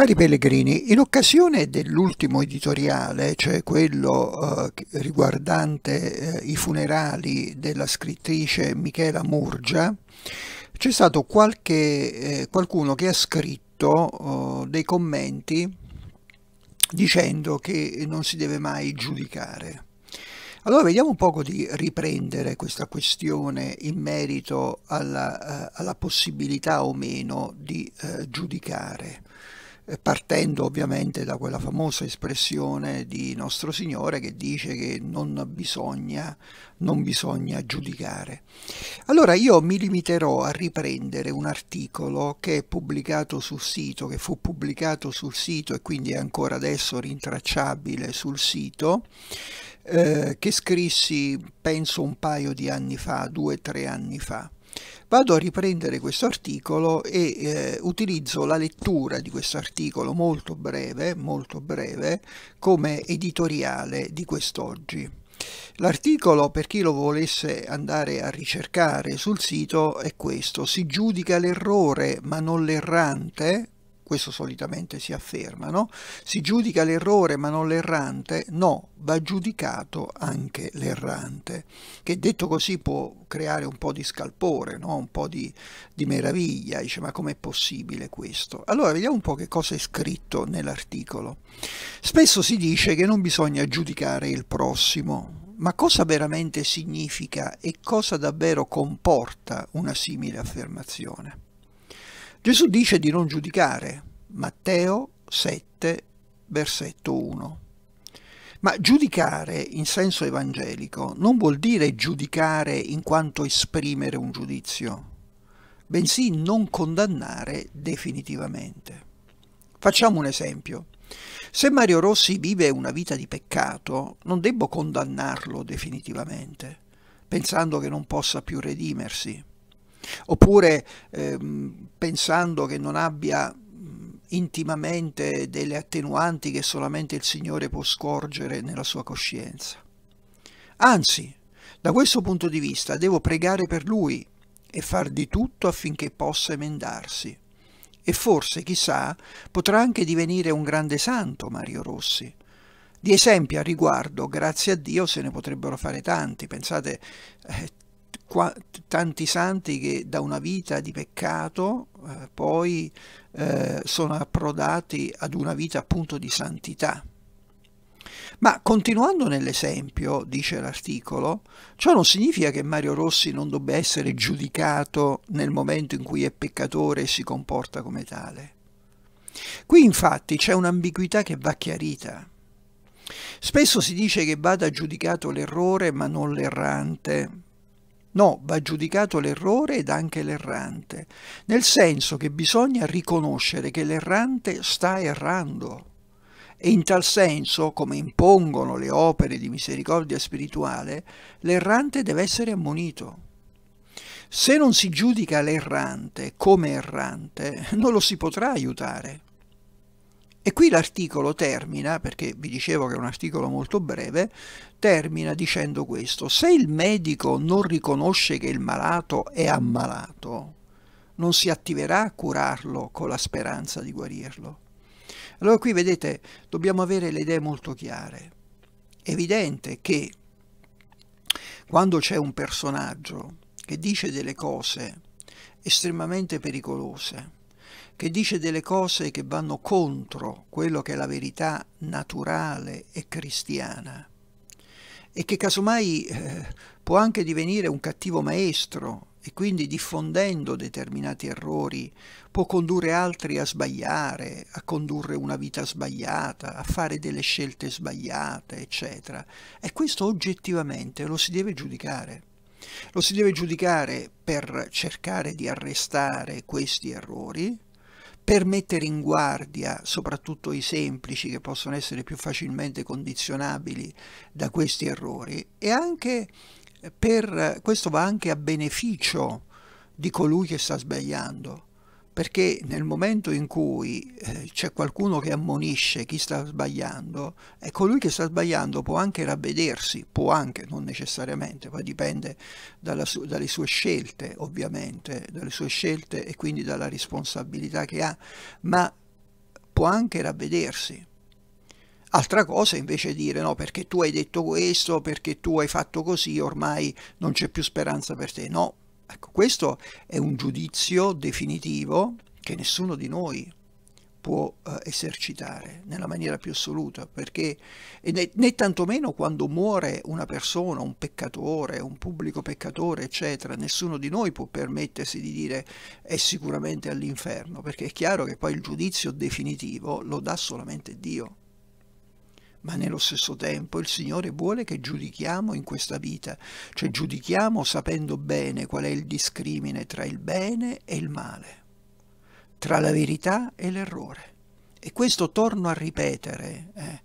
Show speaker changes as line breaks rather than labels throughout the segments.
Cari pellegrini, in occasione dell'ultimo editoriale, cioè quello eh, riguardante eh, i funerali della scrittrice Michela Murgia, c'è stato qualche, eh, qualcuno che ha scritto eh, dei commenti dicendo che non si deve mai giudicare. Allora vediamo un poco di riprendere questa questione in merito alla, eh, alla possibilità o meno di eh, giudicare. Eh, partendo ovviamente da quella famosa espressione di Nostro Signore che dice che non bisogna, non bisogna giudicare. Allora io mi limiterò a riprendere un articolo che è pubblicato sul sito, che fu pubblicato sul sito e quindi è ancora adesso rintracciabile sul sito, eh, che scrissi penso un paio di anni fa, due o tre anni fa. Vado a riprendere questo articolo e eh, utilizzo la lettura di questo articolo molto breve, molto breve, come editoriale di quest'oggi. L'articolo, per chi lo volesse andare a ricercare sul sito, è questo. Si giudica l'errore ma non l'errante questo solitamente si afferma, no? si giudica l'errore ma non l'errante, no, va giudicato anche l'errante, che detto così può creare un po' di scalpore, no? un po' di, di meraviglia, dice ma com'è possibile questo? Allora vediamo un po' che cosa è scritto nell'articolo. Spesso si dice che non bisogna giudicare il prossimo, ma cosa veramente significa e cosa davvero comporta una simile affermazione? Gesù dice di non giudicare, Matteo 7, versetto 1. Ma giudicare in senso evangelico non vuol dire giudicare in quanto esprimere un giudizio, bensì non condannare definitivamente. Facciamo un esempio. Se Mario Rossi vive una vita di peccato, non debbo condannarlo definitivamente, pensando che non possa più redimersi oppure ehm, pensando che non abbia intimamente delle attenuanti che solamente il Signore può scorgere nella sua coscienza. Anzi, da questo punto di vista devo pregare per lui e far di tutto affinché possa emendarsi. E forse, chissà, potrà anche divenire un grande santo Mario Rossi. Di esempi a riguardo, grazie a Dio, se ne potrebbero fare tanti. Pensate, eh, qua, tanti santi che da una vita di peccato eh, poi eh, sono approdati ad una vita appunto di santità. Ma continuando nell'esempio, dice l'articolo, ciò non significa che Mario Rossi non debba essere giudicato nel momento in cui è peccatore e si comporta come tale. Qui infatti c'è un'ambiguità che va chiarita. Spesso si dice che vada giudicato l'errore ma non l'errante, No, va giudicato l'errore ed anche l'errante, nel senso che bisogna riconoscere che l'errante sta errando. E in tal senso, come impongono le opere di misericordia spirituale, l'errante deve essere ammonito. Se non si giudica l'errante come errante, non lo si potrà aiutare. E qui l'articolo termina, perché vi dicevo che è un articolo molto breve, termina dicendo questo, se il medico non riconosce che il malato è ammalato, non si attiverà a curarlo con la speranza di guarirlo. Allora qui vedete, dobbiamo avere le idee molto chiare. È evidente che quando c'è un personaggio che dice delle cose estremamente pericolose, che dice delle cose che vanno contro quello che è la verità naturale e cristiana e che casomai eh, può anche divenire un cattivo maestro e quindi diffondendo determinati errori può condurre altri a sbagliare, a condurre una vita sbagliata, a fare delle scelte sbagliate, eccetera. E questo oggettivamente lo si deve giudicare. Lo si deve giudicare per cercare di arrestare questi errori, per mettere in guardia soprattutto i semplici che possono essere più facilmente condizionabili da questi errori e anche per questo va anche a beneficio di colui che sta sbagliando perché nel momento in cui eh, c'è qualcuno che ammonisce chi sta sbagliando, e colui che sta sbagliando può anche ravvedersi, può anche, non necessariamente, poi dipende su dalle sue scelte ovviamente, dalle sue scelte e quindi dalla responsabilità che ha, ma può anche ravvedersi, Altra cosa invece dire no, perché tu hai detto questo, perché tu hai fatto così, ormai non c'è più speranza per te. No, Ecco, questo è un giudizio definitivo che nessuno di noi può eh, esercitare nella maniera più assoluta, perché né, né tantomeno quando muore una persona, un peccatore, un pubblico peccatore, eccetera, nessuno di noi può permettersi di dire è sicuramente all'inferno, perché è chiaro che poi il giudizio definitivo lo dà solamente Dio ma nello stesso tempo il Signore vuole che giudichiamo in questa vita, cioè giudichiamo sapendo bene qual è il discrimine tra il bene e il male, tra la verità e l'errore. E questo torno a ripetere, eh,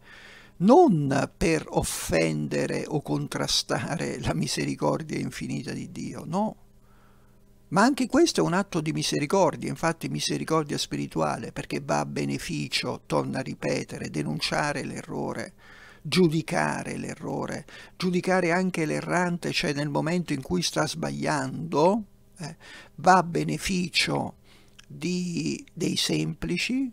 non per offendere o contrastare la misericordia infinita di Dio, no, ma anche questo è un atto di misericordia, infatti misericordia spirituale, perché va a beneficio, torna a ripetere, denunciare l'errore, giudicare l'errore, giudicare anche l'errante, cioè nel momento in cui sta sbagliando, eh, va a beneficio di, dei semplici,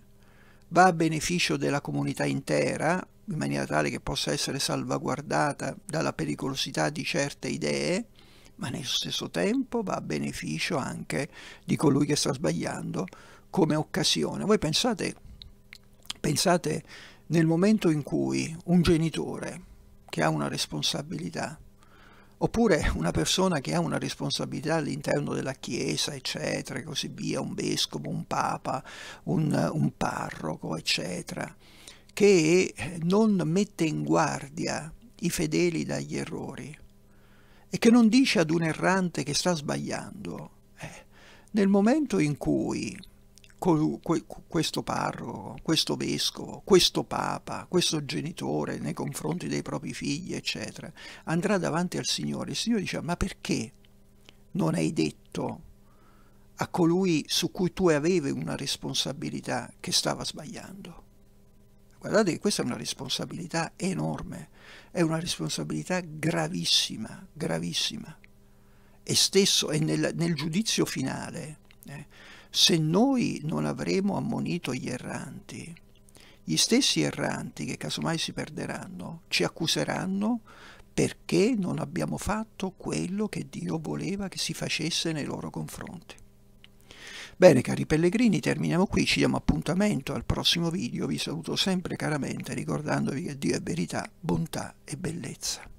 va a beneficio della comunità intera, in maniera tale che possa essere salvaguardata dalla pericolosità di certe idee, ma nello stesso tempo va a beneficio anche di colui che sta sbagliando come occasione. Voi pensate, pensate nel momento in cui un genitore che ha una responsabilità, oppure una persona che ha una responsabilità all'interno della Chiesa, eccetera, e così via, un vescovo, un papa, un, un parroco, eccetera, che non mette in guardia i fedeli dagli errori, e che non dice ad un errante che sta sbagliando, eh, nel momento in cui questo parroco, questo vescovo, questo papa, questo genitore nei confronti dei propri figli, eccetera, andrà davanti al Signore, il Signore dice, ma perché non hai detto a colui su cui tu avevi una responsabilità che stava sbagliando? Guardate che questa è una responsabilità enorme, è una responsabilità gravissima, gravissima. E stesso e nel, nel, giudizio finale, eh, se noi non avremo ammonito gli erranti, gli stessi erranti che casomai si perderanno ci accuseranno perché non abbiamo fatto quello che Dio voleva che si facesse nei loro confronti. Bene cari pellegrini, terminiamo qui, ci diamo appuntamento al prossimo video, vi saluto sempre caramente ricordandovi che Dio è verità, bontà e bellezza.